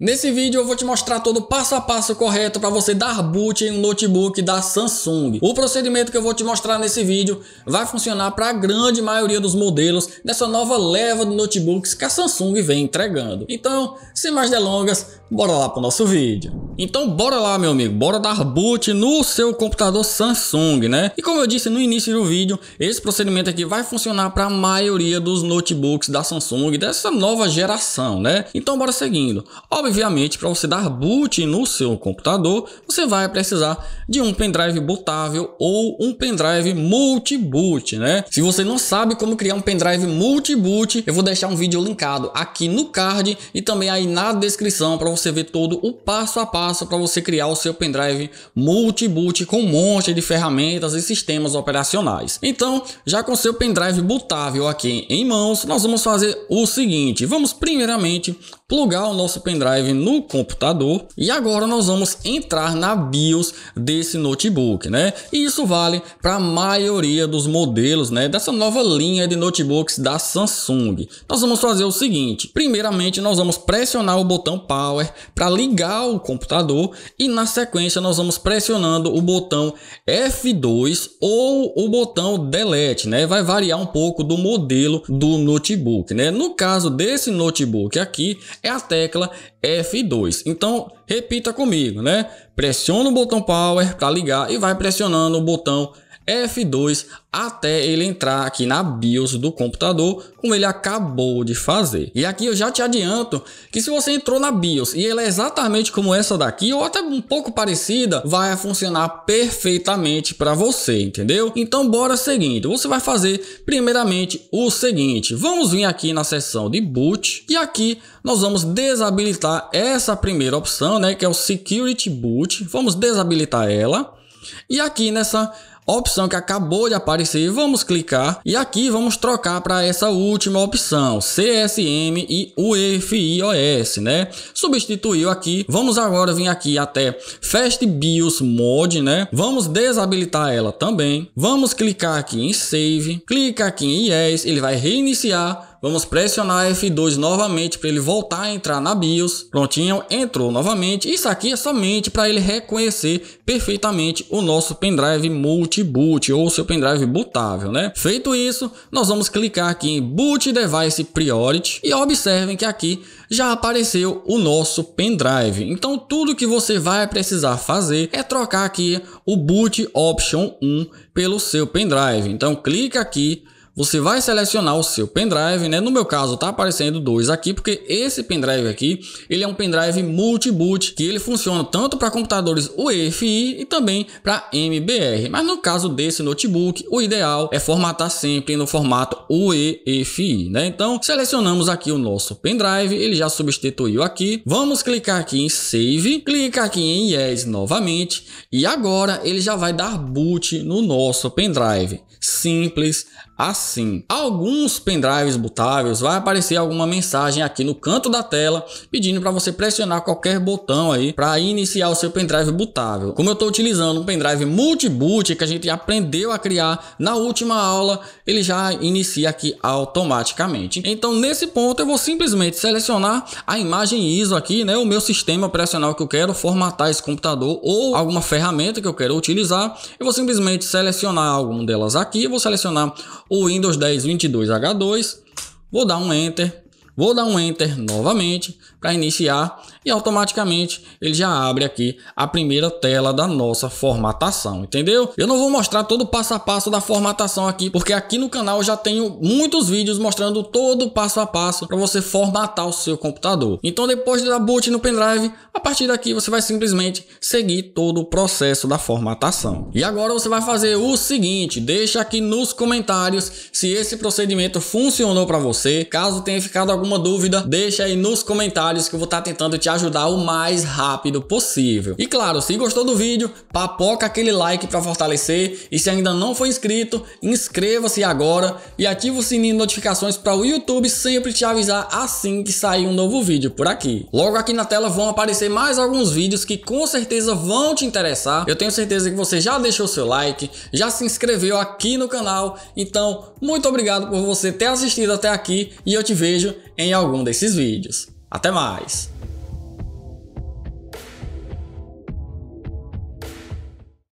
Nesse vídeo eu vou te mostrar todo o passo a passo correto para você dar boot em um notebook da Samsung. O procedimento que eu vou te mostrar nesse vídeo vai funcionar para a grande maioria dos modelos dessa nova leva de notebooks que a Samsung vem entregando. Então, sem mais delongas, bora lá para o nosso vídeo. Então bora lá meu amigo, bora dar boot no seu computador Samsung, né? E como eu disse no início do vídeo, esse procedimento aqui vai funcionar para a maioria dos notebooks da Samsung dessa nova geração, né? Então bora seguindo. Obviamente, para você dar boot no seu computador, você vai precisar de um pendrive bootável ou um pendrive multi-boot, né? Se você não sabe como criar um pendrive multi-boot, eu vou deixar um vídeo linkado aqui no card e também aí na descrição para você ver todo o passo a passo para você criar o seu pendrive multi-boot com um monte de ferramentas e sistemas operacionais. Então, já com seu pendrive bootável aqui em mãos, nós vamos fazer o seguinte: vamos primeiramente plugar o nosso pendrive no computador e agora nós vamos entrar na BIOS desse notebook, né? E isso vale para a maioria dos modelos, né, dessa nova linha de notebooks da Samsung. Nós vamos fazer o seguinte: primeiramente nós vamos pressionar o botão power para ligar o computador e na sequência nós vamos pressionando o botão F2 ou o botão delete, né? Vai variar um pouco do modelo do notebook, né? No caso desse notebook aqui, é a tecla F2. Então, repita comigo, né? Pressiona o botão power para ligar e vai pressionando o botão F2 até ele entrar aqui na BIOS do computador, como ele acabou de fazer. E aqui eu já te adianto que se você entrou na BIOS e ela é exatamente como essa daqui, ou até um pouco parecida, vai funcionar perfeitamente para você, entendeu? Então bora seguinte, você vai fazer primeiramente o seguinte, vamos vir aqui na seção de boot e aqui nós vamos desabilitar essa primeira opção, né, que é o Security Boot, vamos desabilitar ela e aqui nessa opção que acabou de aparecer, vamos clicar e aqui vamos trocar para essa última opção, CSM e UEFIOS, né? Substituiu aqui, vamos agora vir aqui até Fast BIOS Mode, né? Vamos desabilitar ela também, vamos clicar aqui em Save, clica aqui em Yes, ele vai reiniciar Vamos pressionar F2 novamente para ele voltar a entrar na BIOS. Prontinho, entrou novamente. Isso aqui é somente para ele reconhecer perfeitamente o nosso pendrive multi-boot ou seu pendrive bootável, né? Feito isso, nós vamos clicar aqui em Boot Device Priority e observem que aqui já apareceu o nosso pendrive. Então tudo que você vai precisar fazer é trocar aqui o Boot Option 1 pelo seu pendrive. Então clica aqui você vai selecionar o seu pendrive, né? No meu caso tá aparecendo dois aqui, porque esse pendrive aqui, ele é um pendrive multi-boot, que ele funciona tanto para computadores UEFI e também para MBR. Mas no caso desse notebook, o ideal é formatar sempre no formato UEFI, né? Então, selecionamos aqui o nosso pendrive, ele já substituiu aqui. Vamos clicar aqui em Save, clica aqui em Yes novamente e agora ele já vai dar boot no nosso pendrive. Simples assim assim. Alguns pendrives bootáveis vai aparecer alguma mensagem aqui no canto da tela pedindo para você pressionar qualquer botão aí para iniciar o seu pendrive bootável. Como eu estou utilizando um pendrive multiboot que a gente aprendeu a criar na última aula, ele já inicia aqui automaticamente. Então nesse ponto eu vou simplesmente selecionar a imagem ISO aqui, né, o meu sistema operacional que eu quero formatar esse computador ou alguma ferramenta que eu quero utilizar. Eu vou simplesmente selecionar algum delas aqui, vou selecionar o Windows 10 22H2, vou dar um Enter, Vou dar um Enter novamente para iniciar e automaticamente ele já abre aqui a primeira tela da nossa formatação, entendeu? Eu não vou mostrar todo o passo a passo da formatação aqui, porque aqui no canal já tenho muitos vídeos mostrando todo o passo a passo para você formatar o seu computador. Então depois de dar boot no pendrive, a partir daqui você vai simplesmente seguir todo o processo da formatação. E agora você vai fazer o seguinte, deixa aqui nos comentários se esse procedimento funcionou para você, caso tenha ficado algum alguma dúvida, deixa aí nos comentários que eu vou estar tá tentando te ajudar o mais rápido possível. E claro, se gostou do vídeo, papoca aquele like para fortalecer e se ainda não for inscrito, inscreva-se agora e ativa o sininho de notificações para o YouTube sempre te avisar assim que sair um novo vídeo por aqui. Logo aqui na tela vão aparecer mais alguns vídeos que com certeza vão te interessar. Eu tenho certeza que você já deixou seu like, já se inscreveu aqui no canal. Então, muito obrigado por você ter assistido até aqui e eu te vejo em algum desses vídeos. Até mais!